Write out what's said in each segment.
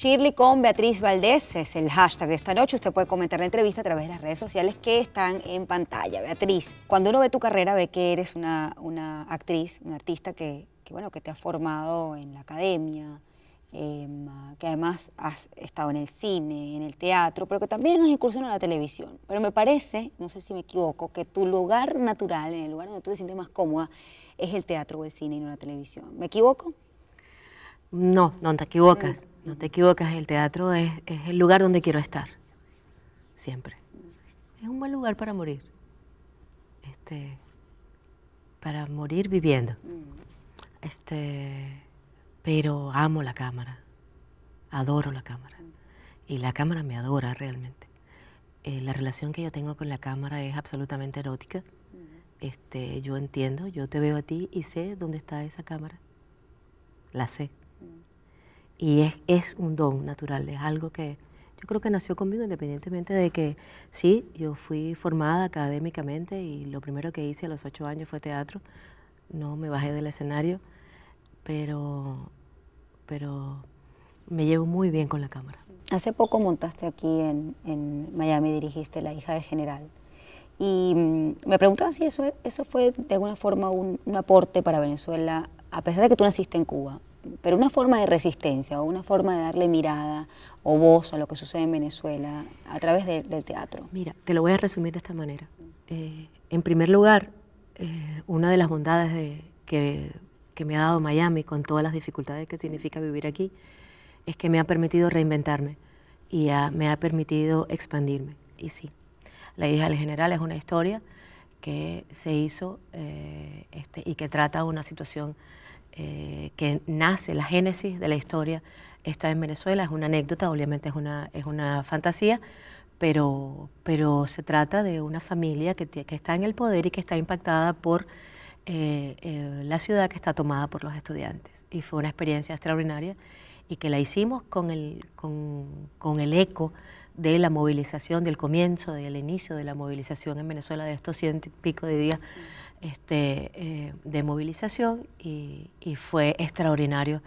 Shirley con Beatriz Valdés es el hashtag de esta noche. Usted puede comentar la entrevista a través de las redes sociales que están en pantalla. Beatriz, cuando uno ve tu carrera, ve que eres una, actriz, una artista que, bueno, que te ha formado en la academia, em, que además has estado en el cine, en el teatro, pero que también has incursionado en la televisión. Pero me parece, no sé si me equivoco, que tu lugar natural, en el lugar donde tú te sientes más cómoda, es el teatro o el cine y no la televisión. ¿Me equivoco? No, no te equivocas. No te equivocas, el teatro es, el lugar donde quiero estar, siempre. Es un buen lugar para morir, este, para morir viviendo. Este, pero amo la cámara, adoro la cámara y la cámara me adora realmente. Eh, la relación que yo tengo con la cámara es absolutamente erótica. Este, yo entiendo, yo te veo a ti y sé dónde está esa cámara. La sé. Y es, es un don natural, es algo que yo creo que nació conmigo independientemente de que sí, yo fui formada académicamente y lo primero que hice a los ocho años fue teatro, no me bajé del escenario, pero, pero me llevo muy bien con la cámara. Hace poco montaste aquí en, en Miami, dirigiste La hija de general. Y mm, me preguntaban si eso, eso fue de alguna forma un, aporte para Venezuela, a pesar de que tú naciste en Cuba pero una forma de resistencia o una forma de darle mirada o voz a lo que sucede en Venezuela a través del teatro? Mira, te lo voy a resumir de esta manera. Eh, en primer lugar, eh, una de las bondades de, que, que, me ha dado Miami con todas las dificultades que significa vivir aquí es que me ha permitido reinventarme y me ha permitido expandirme. Y sí, La hija del general es una historia que se hizo eh, este, y que trata una situación eh, que nace, la génesis de la historia está en Venezuela. Es una anécdota, obviamente es una, es una fantasía, pero, pero se trata de una familia que, que está en el poder y que está impactada por eh, eh, la ciudad que está tomada por los estudiantes. Y fue una experiencia extraordinaria y que la hicimos con el, con, el eco de la movilización, del comienzo, del inicio de la movilización en Venezuela de estos ciento y pico de días. Este, eh, de movilización y, fue extraordinario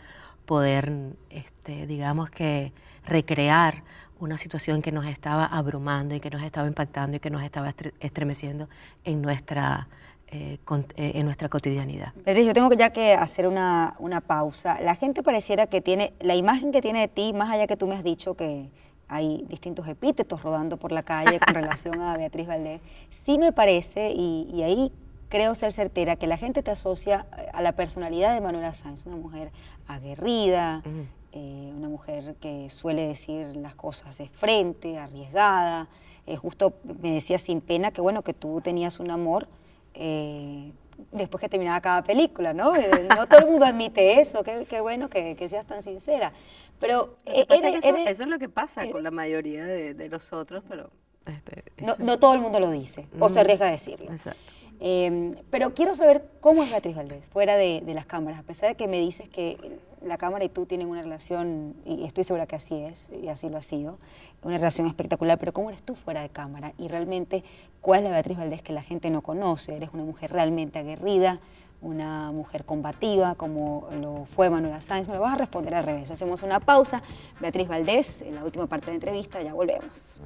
poder, este, digamos que, recrear una situación que nos estaba abrumando y que nos estaba impactando y que nos estaba estremeciendo en nuestra, eh, eh, en nuestra cotidianidad. Beatriz, yo tengo ya que hacer una, pausa. La gente pareciera que tiene, la imagen que tiene de ti, más allá que tú me has dicho que hay distintos epítetos rodando por la calle con relación a Beatriz Valdés, sí me parece, y ahí creo ser certera que la gente te asocia eh, a la personalidad de Manuela Sáenz, una mujer aguerrida, eh, una mujer que suele decir las cosas de frente, arriesgada. Eh, justo me decía sin pena que bueno, que tú tenías un amor. después que terminaba cada película, ¿no? No todo el mundo admite eso, qué, bueno que, seas tan sincera. Pero eso, es lo que pasa con la mayoría de, los otros, pero... Este, no, todo el mundo lo dice, o se arriesga a decirlo. Exacto. Em, pero quiero saber cómo es Beatriz Valdés, fuera de, las cámaras, a pesar de que me dices que la cámara y tú tienen una relación, y estoy segura que así es, y así lo ha sido, una relación espectacular, pero ¿cómo eres tú fuera de cámara? Y realmente, ¿cuál es la Beatriz Valdés que la gente no conoce? Eres una mujer realmente aguerrida, una mujer combativa, como lo fue Manuela Sáenz. Me lo vas a responder al revés. Hacemos una pausa. Beatriz Valdés, en la última parte de la entrevista, ya volvemos.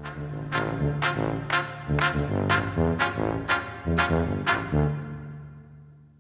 Mm-hmm.